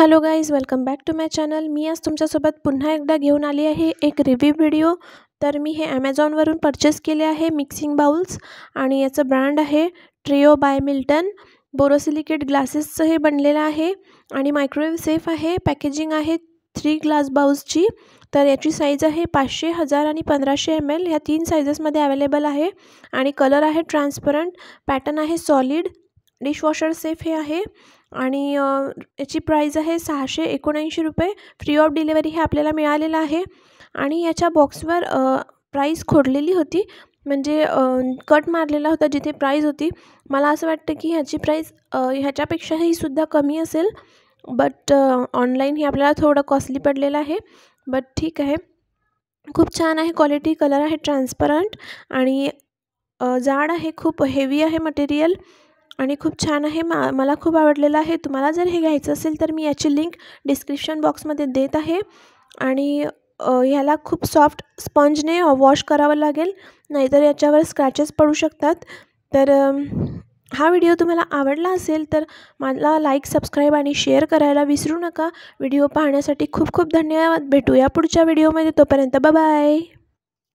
hello guys welcome back to my channel मी आज तुमच्यासोबत पुन्हा एकदा घेऊन आली आहे एक रिव्ह्यू व्हिडिओ तर मी हे ॲमेझॉनवरून परचेस केले आहे मिक्सिंग बाउल्स आणि याचं ब्रँड आहे ट्रिओ बाय मिल्टन बोरोसिलिकेट ग्लासेसचं हे बनलेलं आहे आणि मायक्रोवेव्ह सेफ आहे पॅकेजिंग आहे थ्री ग्लास बाउल्सची तर याची साईज आहे पाचशे हजार आणि पंधराशे एम एल ह्या तीन सायजेसमध्ये अवेलेबल आहे आणि कलर आहे ट्रान्सपरंट पॅटर्न आहे सॉलिड डिशवॉशर सेफ हे आहे आणि याची प्राईज आहे सहाशे एकोणऐंशी रुपये फ्री ऑफ डिलेवरी हे आपल्याला मिळालेलं आहे आणि याच्या बॉक्सवर प्राईस खोडलेली होती म्हणजे कट मारलेला होता जिथे प्राईज होती मला असं वाटतं की ह्याची प्राईज ह्याच्यापेक्षाही सुद्धा कमी असेल बट ऑनलाईन हे आपल्याला थोडं कॉस्टली पडलेलं आहे बट ठीक आहे खूप छान आहे क्वालिटी कलर आहे ट्रान्सपरंट आणि जाड आहे खूप हेवी आहे मटेरियल आणि खूप छान आहे मा मला खूप आवडलेलं आहे तुम्हाला जर हे घ्यायचं असेल तर मी याची लिंक डिस्क्रिप्शन बॉक्समध्ये देत आहे आणि ह्याला खूप सॉफ्ट स्पंजने वॉश करावं लागेल नाहीतर याच्यावर स्क्रॅचेस पडू शकतात तर हा व्हिडिओ तुम्हाला आवडला असेल तर मला लाईक सबस्क्राईब आणि शेअर करायला विसरू नका व्हिडिओ पाहण्यासाठी खूप खूप धन्यवाद भेटूया पुढच्या व्हिडिओमध्ये तोपर्यंत बाय